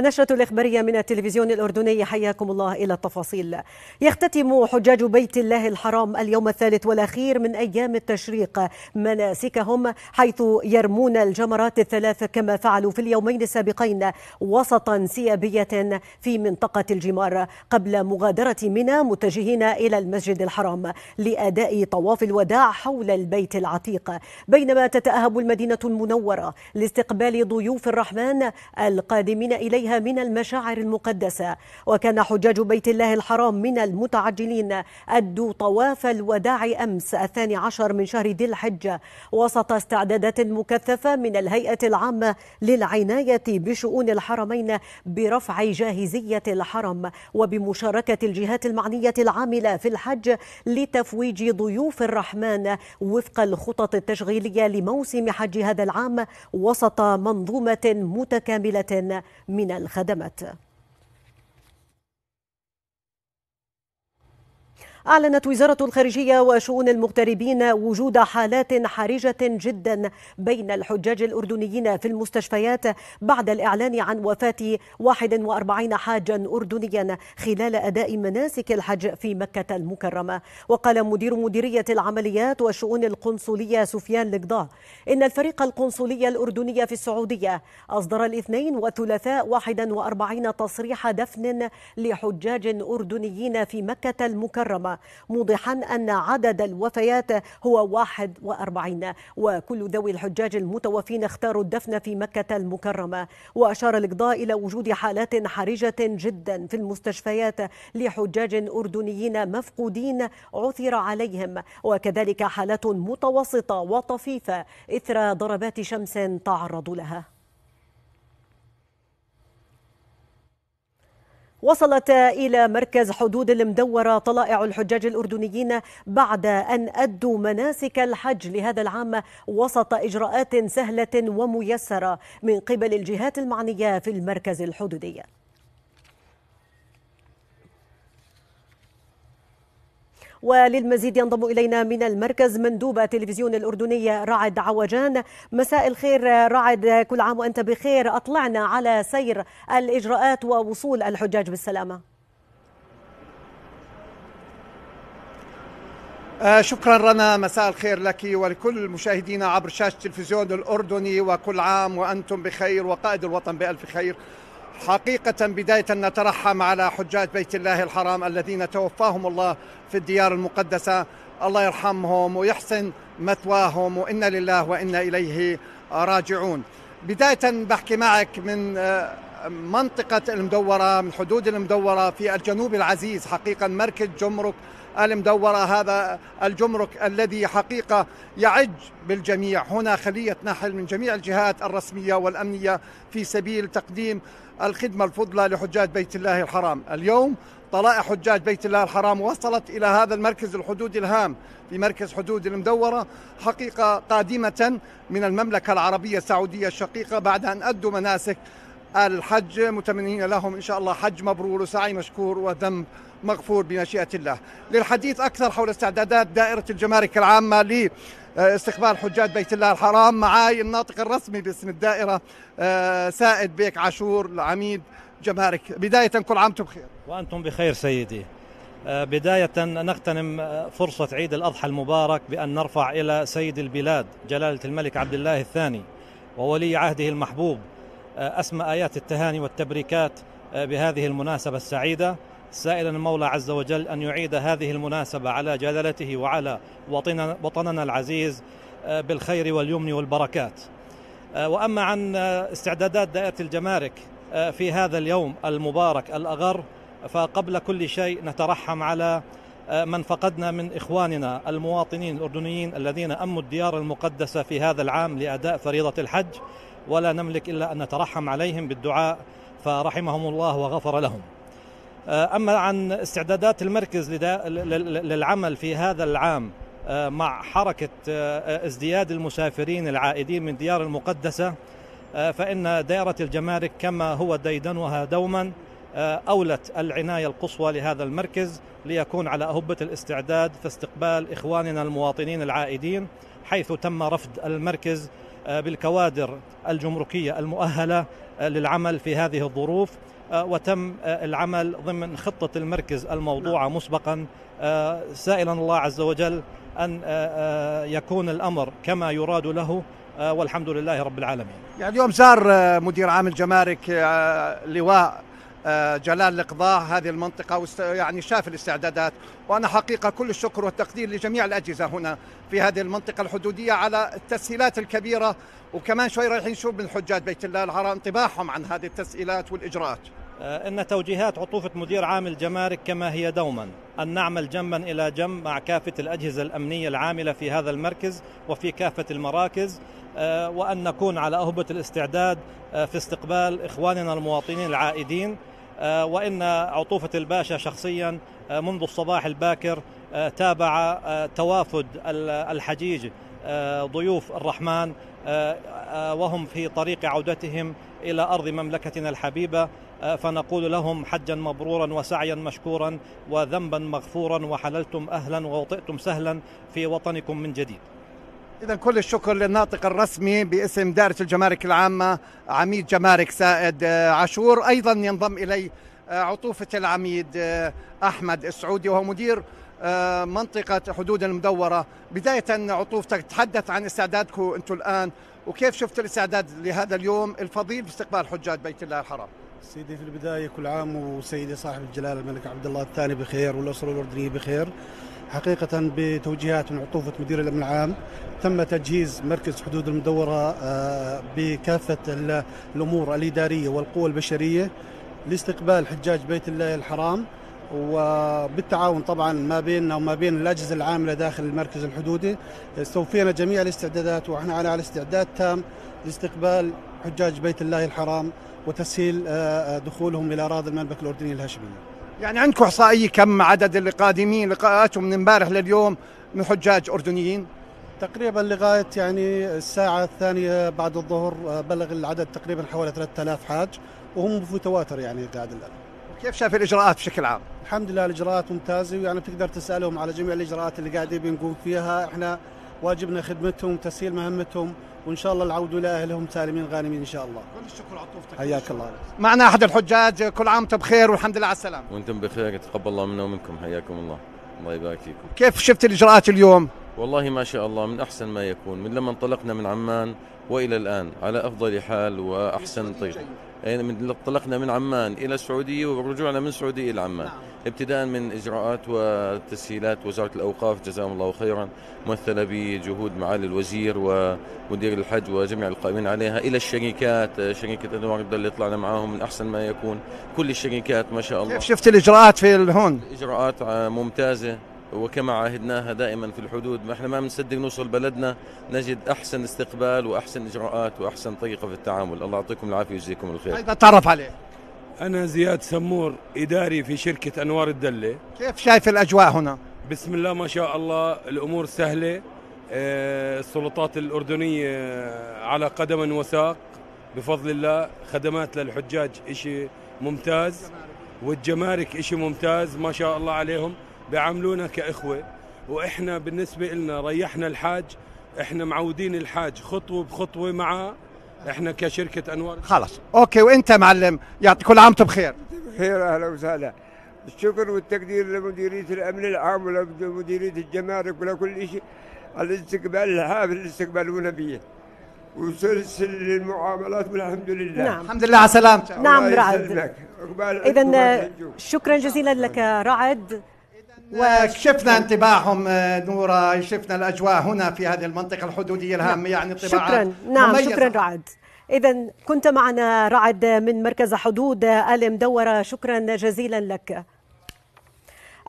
النشرة الإخبارية من التلفزيون الأردني حياكم الله إلى التفاصيل يختتم حجاج بيت الله الحرام اليوم الثالث والأخير من أيام التشريق مناسكهم حيث يرمون الجمرات الثلاث كما فعلوا في اليومين السابقين وسط انسيابية في منطقة الجمار قبل مغادرة منى متجهين إلى المسجد الحرام لأداء طواف الوداع حول البيت العتيق بينما تتأهب المدينة المنورة لاستقبال ضيوف الرحمن القادمين إليها منها من المشاعر المقدسة وكان حجاج بيت الله الحرام من المتعجلين أدوا طواف الوداع أمس الثاني عشر من شهر ذي الحجة وسط استعدادات مكثفة من الهيئة العامة للعناية بشؤون الحرمين برفع جاهزية الحرم وبمشاركة الجهات المعنية العاملة في الحج لتفويج ضيوف الرحمن وفق الخطط التشغيلية لموسم حج هذا العام وسط منظومة متكاملة من الخدمات أعلنت وزارة الخارجية وشؤون المغتربين وجود حالات حرجة جدا بين الحجاج الأردنيين في المستشفيات بعد الإعلان عن وفاة 41 حاجا أردنيا خلال أداء مناسك الحج في مكة المكرمة وقال مدير مديرية العمليات والشؤون القنصلية سفيان لقضاء إن الفريق القنصلي الأردني في السعودية أصدر الاثنين والثلاثاء 41 تصريح دفن لحجاج أردنيين في مكة المكرمة موضحا أن عدد الوفيات هو 41 وكل ذوي الحجاج المتوفين اختاروا الدفن في مكة المكرمة وأشار الإقضاء إلى وجود حالات حرجة جدا في المستشفيات لحجاج أردنيين مفقودين عثر عليهم وكذلك حالات متوسطة وطفيفة إثر ضربات شمس تعرض لها وصلت إلى مركز حدود المدورة طلائع الحجاج الأردنيين بعد أن أدوا مناسك الحج لهذا العام وسط إجراءات سهلة وميسرة من قبل الجهات المعنية في المركز الحدودي وللمزيد ينضم إلينا من المركز مندوبة تلفزيون الأردنية رعد عوجان مساء الخير رعد كل عام وأنت بخير أطلعنا على سير الإجراءات ووصول الحجاج بالسلامة آه، شكرا رنا مساء الخير لك ولكل مشاهدينا عبر شاشة تلفزيون الأردني وكل عام وأنتم بخير وقائد الوطن بألف خير حقيقة بداية نترحم على حجاج بيت الله الحرام الذين توفاهم الله في الديار المقدسة الله يرحمهم ويحسن مثواهم وإنا لله وإنا إليه راجعون بداية بحكي معك من آه، منطقة المدورة من حدود المدورة في الجنوب العزيز حقيقة مركز جمرك المدورة هذا الجمرك الذي حقيقة يعج بالجميع هنا خلية نحل من جميع الجهات الرسمية والأمنية في سبيل تقديم الخدمة الفضلى لحجاج بيت الله الحرام اليوم طلائع حجاج بيت الله الحرام وصلت إلى هذا المركز الحدود الهام في مركز حدود المدورة حقيقة قادمة من المملكة العربية السعودية الشقيقة بعد أن أدوا مناسك آل الحج متمنين لهم إن شاء الله حج مبرور وسعي مشكور ودم مغفور بمشيئة الله للحديث أكثر حول استعدادات دائرة الجمارك العامة لاستقبال استقبال حجاج بيت الله الحرام معاي الناطق الرسمي باسم الدائرة آه، سائد بيك عاشور العميد جمارك بداية كل عام وأنتم بخير وأنتم بخير سيدي آه، بداية نغتنم آه، فرصة عيد الأضحى المبارك بأن نرفع إلى سيد البلاد جلالة الملك عبد الله الثاني وولي عهده المحبوب آه، أسمى آيات التهاني والتبريكات آه، بهذه المناسبة السعيدة سائلا المولى عز وجل أن يعيد هذه المناسبة على جلالته وعلى وطننا, وطننا العزيز آه، بالخير واليمن والبركات وأما عن استعدادات دائرة الجمارك في هذا اليوم المبارك الأغر فقبل كل شيء نترحم على من فقدنا من إخواننا المواطنين الأردنيين الذين أموا الديار المقدسة في هذا العام لأداء فريضة الحج ولا نملك إلا أن نترحم عليهم بالدعاء فرحمهم الله وغفر لهم آه، أما عن استعدادات المركز للعمل في هذا العام آه، مع حركة آه، ازدياد المسافرين العائدين من ديار المقدسة فإن دائرة الجمارك كما هو ديدنها دوما أولت العناية القصوى لهذا المركز ليكون على أهبة الاستعداد في استقبال إخواننا المواطنين العائدين حيث تم رفض المركز آه، بالكوادر الجمركيه المؤهله آه، للعمل في هذه الظروف آه، وتم العمل ضمن خطه المركز الموضوعه نعم. مسبقا سائلا الله عز وجل ان يكون الامر كما يراد له والحمد لله رب العالمين. يعني اليوم زار مدير عام الجمارك لواء آه، جلال القضاء هذه المنطقة يعني شاف الاستعدادات وأنا حقيقة كل الشكر والتقدير لجميع الأجهزة هنا في هذه المنطقة الحدودية على التسهيلات الكبيرة وكمان شوي رايحين نشوف من حجاج بيت الله العراء انطباعهم عن هذه التسهيلات والإجراءات آه، إن توجيهات عطوفة مدير عام الجمارك كما هي دوما أن نعمل جنبا إلى جنب مع كافة الأجهزة الأمنية العاملة في هذا المركز وفي كافة المراكز آه، وأن نكون على أهبة الاستعداد في استقبال إخواننا المواطنين العائدين آه، وإن عطوفة الباشا شخصيا آه، منذ الصباح الباكر آه، تابع توافد الحجيج ضيوف الرحمن وهم في طريق عودتهم إلى أرض مملكتنا الحبيبة فنقول لهم حجا مبرورا وسعيا مشكورا وذنبا مغفورا وحللتم أهلا ووطئتم سهلا في وطنكم من جديد إذا كل الشكر للناطق الرسمي باسم دائرة الجمارك العامة عميد جمارك سائد آه، عاشور أيضا ينضم إلي آه، عطوفة العميد آه، أحمد السعودي وهو مدير منطقة حدود المدورة بداية عطوفتك تحدث عن استعدادكم أنتم الآن وكيف شفت الاستعداد لهذا اليوم الفضيل باستقبال حجاج بيت الله الحرام سيدي في البداية كل عام وسيدي صاحب الجلالة الملك عبد الله الثاني بخير والأسرة الأردنية بخير حقيقة بتوجيهات من عطوفة مدير الأمن العام تم تجهيز مركز حدود المدورة آه، بكافة الأمور الإدارية والقوى البشرية لاستقبال حجاج بيت الله الحرام وبالتعاون طبعا ما بيننا وما بين الاجهزه العامله داخل المركز الحدودي استوفينا جميع الاستعدادات واحنا على استعداد تام لاستقبال حجاج بيت الله الحرام وتسهيل آه، آه، دخولهم الى اراضي المملكة الأردنية الهاشميه. يعني عندكم احصائيه كم عدد اللي قادمين لقاءاتهم من امبارح لليوم من حجاج اردنيين؟ تقريبا لغايه يعني الساعه الثانيه بعد الظهر آه، بلغ العدد تقريبا حوالي 3000 حاج وهم في متواتر يعني قاعد الان. كيف شاف الاجراءات بشكل عام؟ الحمد لله الاجراءات ممتازه ويعني بتقدر تسالهم على جميع الاجراءات اللي قاعدين بنقوم فيها احنا واجبنا خدمتهم تسهيل مهمتهم وان شاء الله العوده لاهلهم سالمين غانمين ان شاء الله كل الشكر طوفتك حياك الله معنا احد الحجاج كل عام وانتم بخير والحمد لله على السلامه وانتم بخير يتقبل الله منا ومنكم حياكم الله الله يبارك فيكم كيف شفت الاجراءات اليوم والله ما شاء الله من أحسن ما يكون من لما انطلقنا من عمان وإلى الآن على أفضل حال وأحسن طيب يعني من انطلقنا من عمان إلى السعودية ورجوعنا من السعودية إلى عمان نعم. ابتداء من إجراءات وتسهيلات وزارة الأوقاف جزاهم الله خيرا ممثلة بجهود معالي الوزير ومدير الحج وجميع القائمين عليها إلى الشركات شركة أنوار اللي طلعنا معاهم من أحسن ما يكون كل الشركات ما شاء الله كيف شفت الإجراءات في هون؟ إجراءات ممتازة وكما عاهدناها دائما في الحدود ما احنا ما بنصدق نوصل بلدنا نجد احسن استقبال واحسن اجراءات واحسن طريقه في التعامل الله يعطيكم العافيه ويجزيكم الخير طيب اتعرف عليك انا زياد سمور اداري في شركه انوار الدله كيف شايف الاجواء هنا بسم الله ما شاء الله الامور سهله آه، السلطات الاردنيه على قدم وساق بفضل الله خدمات للحجاج شيء ممتاز والجمارك شيء ممتاز ما شاء الله عليهم بيعاملونا كإخوة وإحنا بالنسبة لنا ريحنا الحاج إحنا معودين الحاج خطوة بخطوة معه إحنا كشركة أنوار خلص أوكي وإنت معلم يعطيك كل عام بخير بخير أهلا وسهلا الشكر والتقدير لمديرية الأمن العام ولمديرية الجمارك ولكل شيء على الاستقبال اللي الاستقبال ونبيه وسلسل المعاملات والحمد لله نعم. الحمد لله على سلامتك نعم رعد اذا شكرا جزيلا لك رعد وشفنا انطباعهم آه، نورا شفنا الاجواء هنا في هذه المنطقه الحدوديه الهامه يعني انطباعات شكرا نعم مميزة. شكرا رعد اذا كنت معنا رعد من مركز حدود ال مدوره شكرا جزيلا لك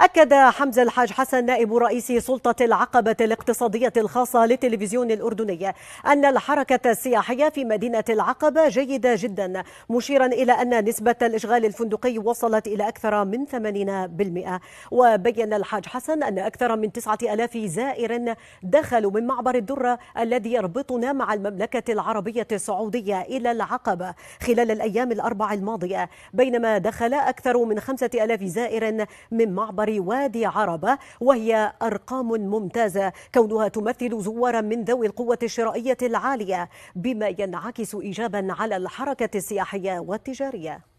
أكد حمزة الحاج حسن نائب رئيس سلطة العقبة الاقتصادية الخاصة للتلفزيون الأردني أن الحركة السياحية في مدينة العقبة جيدة جدا مشيرا إلى أن نسبة الإشغال الفندقي وصلت إلى أكثر من 80% وبين الحاج حسن أن أكثر من 9000 زائر دخلوا من معبر الدرة الذي يربطنا مع المملكة العربية السعودية إلى العقبة خلال الأيام الأربع الماضية بينما دخل أكثر من 5000 زائر من معبر وادي عربة وهي أرقام ممتازة كونها تمثل زوارا من ذوي القوة الشرائية العالية بما ينعكس إيجابا على الحركة السياحية والتجارية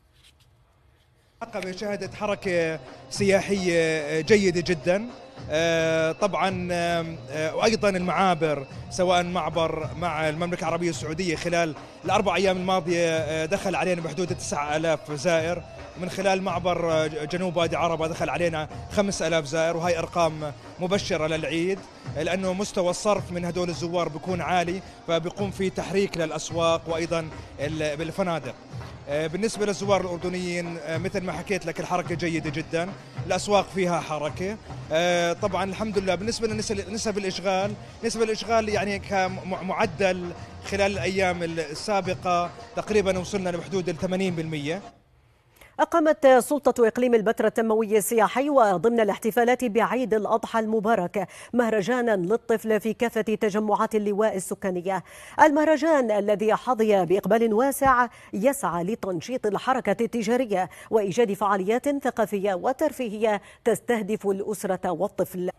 العقبة شهدت حركة سياحية آه، جيدة جدا آه، طبعا آه، وايضا المعابر سواء معبر مع المملكه العربيه السعوديه خلال الاربع ايام الماضيه دخل علينا بحدود 9000 زائر من خلال معبر جنوب وادي عربه دخل علينا 5000 زائر وهي ارقام مبشره للعيد لانه مستوى الصرف من هدول الزوار بيكون عالي فبيقوم في تحريك للاسواق وايضا بالفنادق آه، بالنسبة للزوار الأردنيين آه، مثل ما حكيت لك الحركة جيدة جدا الأسواق فيها حركة آه، طبعا الحمد لله بالنسبة لنسب الإشغال نسب الإشغال يعني كمعدل خلال الأيام السابقة تقريبا وصلنا لحدود ال 80% أقامت سلطة إقليم البتراء التنموي السياحي وضمن الاحتفالات بعيد الأضحى المبارك مهرجانا للطفل في كافة تجمعات اللواء السكانية المهرجان الذي حظي بإقبال واسع يسعى لتنشيط الحركة التجارية وإيجاد فعاليات ثقافية وترفيهية تستهدف الأسرة والطفل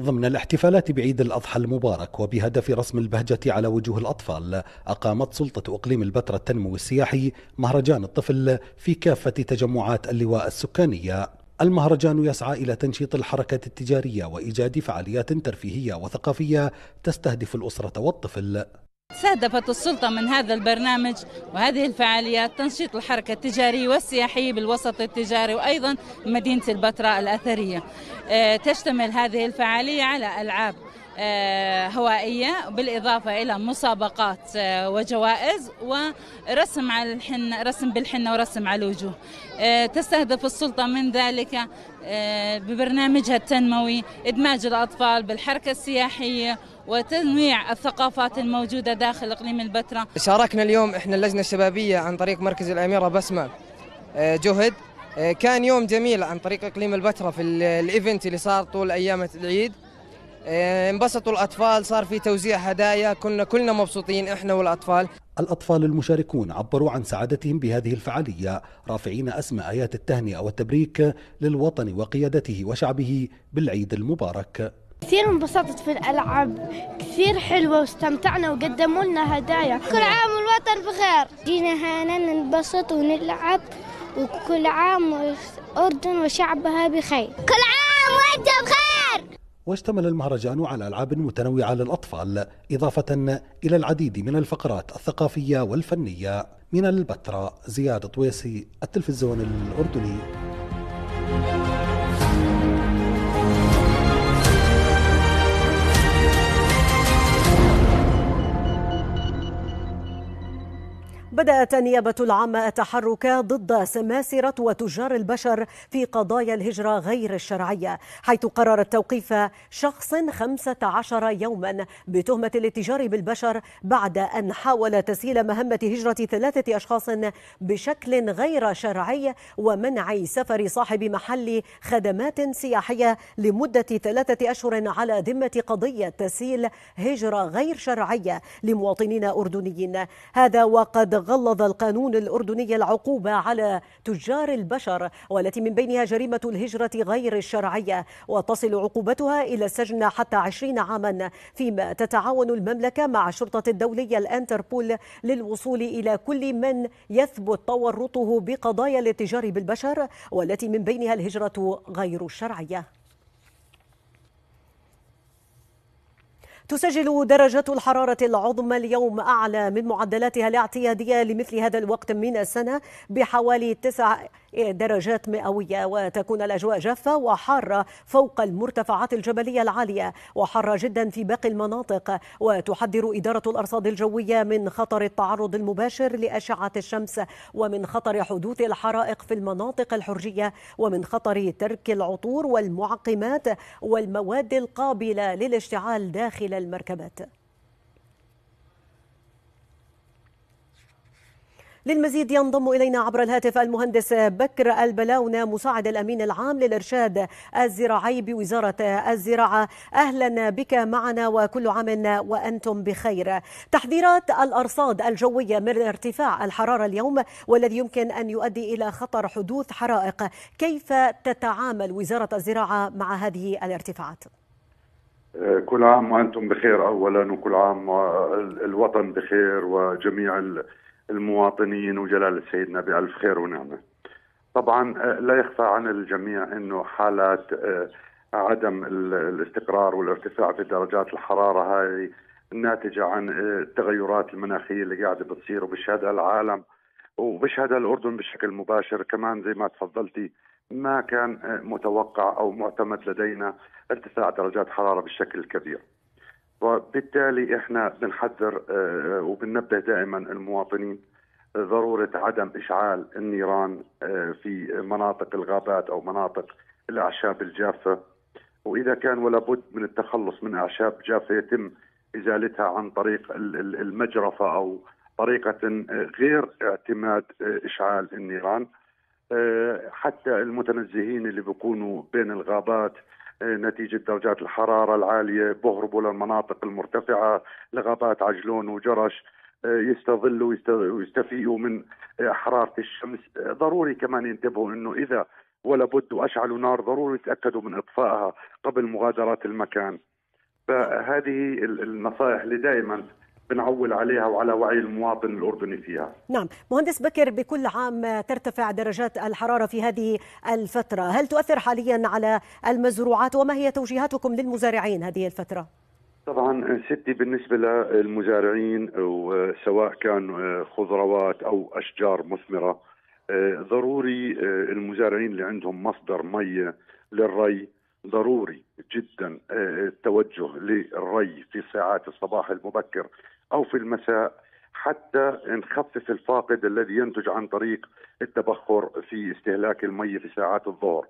ضمن الاحتفالات بعيد الأضحى المبارك وبهدف رسم البهجة على وجوه الأطفال أقامت سلطة أقليم البتراء التنموي السياحي مهرجان الطفل في كافة تجمعات اللواء السكانية المهرجان يسعى إلى تنشيط الحركة التجارية وإيجاد فعاليات ترفيهية وثقافية تستهدف الأسرة والطفل استهدفت السلطة من هذا البرنامج وهذه الفعاليات تنشيط الحركة التجارية والسياحية بالوسط التجاري وأيضا مدينة البتراء الأثرية آه، تشتمل هذه الفعالية على ألعاب آه، هوائية بالإضافة إلى مسابقات آه، وجوائز ورسم على الحنة رسم بالحنة ورسم على الوجوه آه، تستهدف السلطة من ذلك ببرنامجها التنموي إدماج الأطفال بالحركة السياحية وتنويع الثقافات الموجودة داخل إقليم البتراء شاركنا اليوم إحنا اللجنة الشبابية عن طريق مركز الأميرة بسمة جهد كان يوم جميل عن طريق إقليم البتراء في الإيفنت اللي صار طول أيام العيد إيه، انبسطوا الأطفال صار في توزيع هدايا كنا كلنا مبسوطين إحنا والأطفال الأطفال المشاركون عبروا عن سعادتهم بهذه الفعالية رافعين اسماء آيات التهنئة والتبريك للوطن وقيادته وشعبه بالعيد المبارك كثير انبسطت في الألعاب كثير حلوة واستمتعنا وقدموا لنا هدايا كل عام الوطن بخير جينا هنا ننبسط ونلعب وكل عام والأردن وشعبها بخير كل عام وأنت بخير واشتمل المهرجان على ألعاب متنوعة للأطفال إضافة إلى العديد من الفقرات الثقافية والفنية من البتراء زياد طويسي التلفزيون الأردني بدأت النيابة العامة التحرك ضد سماسرة وتجار البشر في قضايا الهجرة غير الشرعية حيث قررت توقيف شخص 15 يوما بتهمة الاتجار بالبشر بعد أن حاول تسهيل مهمة هجرة ثلاثة أشخاص بشكل غير شرعي ومنع سفر صاحب محل خدمات سياحية لمدة ثلاثة أشهر على ذمة قضية تسهيل هجرة غير شرعية لمواطنين أردنيين هذا وقد غلظ القانون الأردني العقوبة على تجار البشر والتي من بينها جريمة الهجرة غير الشرعية وتصل عقوبتها إلى السجن حتى 20 عاما فيما تتعاون المملكة مع الشرطة الدولية الأنتربول للوصول إلى كل من يثبت تورطه بقضايا الاتجار بالبشر والتي من بينها الهجرة غير الشرعية تسجل درجة الحرارة العظمى اليوم أعلى من معدلاتها الاعتيادية لمثل هذا الوقت من السنة بحوالي 9 درجات مئوية وتكون الأجواء جافة وحارة فوق المرتفعات الجبلية العالية وحارة جدا في باقي المناطق وتحذر إدارة الأرصاد الجوية من خطر التعرض المباشر لأشعة الشمس ومن خطر حدوث الحرائق في المناطق الحرجية ومن خطر ترك العطور والمعقمات والمواد القابلة للاشتعال داخل المركبات للمزيد ينضم إلينا عبر الهاتف المهندس بكر البلاونة مساعد الأمين العام للإرشاد الزراعي بوزارة الزراعة أهلا بك معنا وكل عام وأنتم بخير تحذيرات الأرصاد الجوية من ارتفاع الحرارة اليوم والذي يمكن أن يؤدي إلى خطر حدوث حرائق كيف تتعامل وزارة الزراعة مع هذه الارتفاعات؟ كل عام وانتم بخير اولا وكل عام الوطن بخير وجميع المواطنين وجلالة سيدنا بألف خير ونعمة طبعا آه، لا يخفى عن الجميع أنه حالات آه، عدم الاستقرار والارتفاع في درجات الحرارة هذه الناتجة عن آه، التغيرات المناخية اللي قاعدة بتصير وبشهدها العالم وبشهدها الأردن بشكل مباشر كمان زي ما تفضلتي ما كان متوقع أو معتمد لدينا ارتفاع درجات حرارة بالشكل الكبير وبالتالي احنا بنحذر آه، آه، وبننبه دائما المواطنين ضروره عدم اشعال النيران آه، في مناطق الغابات او مناطق الاعشاب الجافه واذا كان ولا بد من التخلص من اعشاب جافه يتم ازالتها عن طريق المجرفه او طريقه غير اعتماد اشعال النيران حتى المتنزهين اللي بيكونوا بين الغابات نتيجة درجات الحرارة العالية بهربوا للمناطق المرتفعة لغابات عجلون وجرش آه، يستظلوا ويستفيئوا من آه، حرارة الشمس آه، ضروري كمان ينتبهوا أنه إذا ولا بد وأشعلوا نار ضروري يتأكدوا من إطفائها قبل مغادرة المكان فهذه النصائح اللي دائما بنعول عليها وعلى وعي المواطن الأردني فيها نعم مهندس بكر بكل عام ترتفع درجات الحرارة في هذه الفترة هل تؤثر حاليا على المزروعات وما هي توجيهاتكم للمزارعين هذه الفترة؟ طبعا ستي بالنسبه للمزارعين وسواء كان آه، خضروات او اشجار مثمره آه، ضروري آه، المزارعين اللي عندهم مصدر ميه للري ضروري جدا التوجه للري في ساعات الصباح المبكر او في المساء حتى نخفف الفاقد الذي ينتج عن طريق التبخر في استهلاك المي في ساعات الظهر.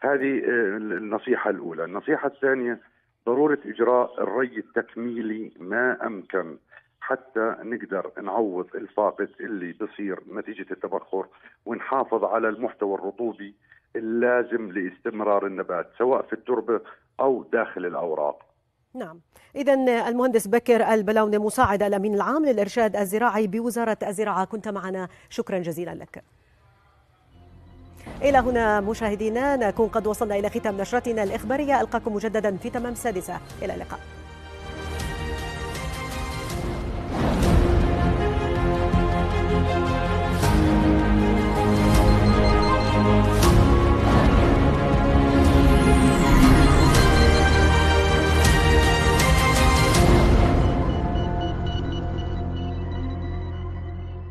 هذه آه، النصيحه الاولى، النصيحه الثانيه ضروره اجراء الري التكميلي ما امكن حتى نقدر نعوض الفاقد اللي بصير نتيجه التبخر ونحافظ على المحتوى الرطوبي اللازم لاستمرار النبات سواء في التربه او داخل الاوراق. نعم إذا المهندس بكر البلوني مساعد الأمين العام للإرشاد الزراعي بوزارة الزراعة كنت معنا شكرا جزيلا لك إلى هنا مشاهدينا نكون قد وصلنا إلى ختام نشرتنا الإخبارية ألقاكم مجددا في تمام السادسة إلى اللقاء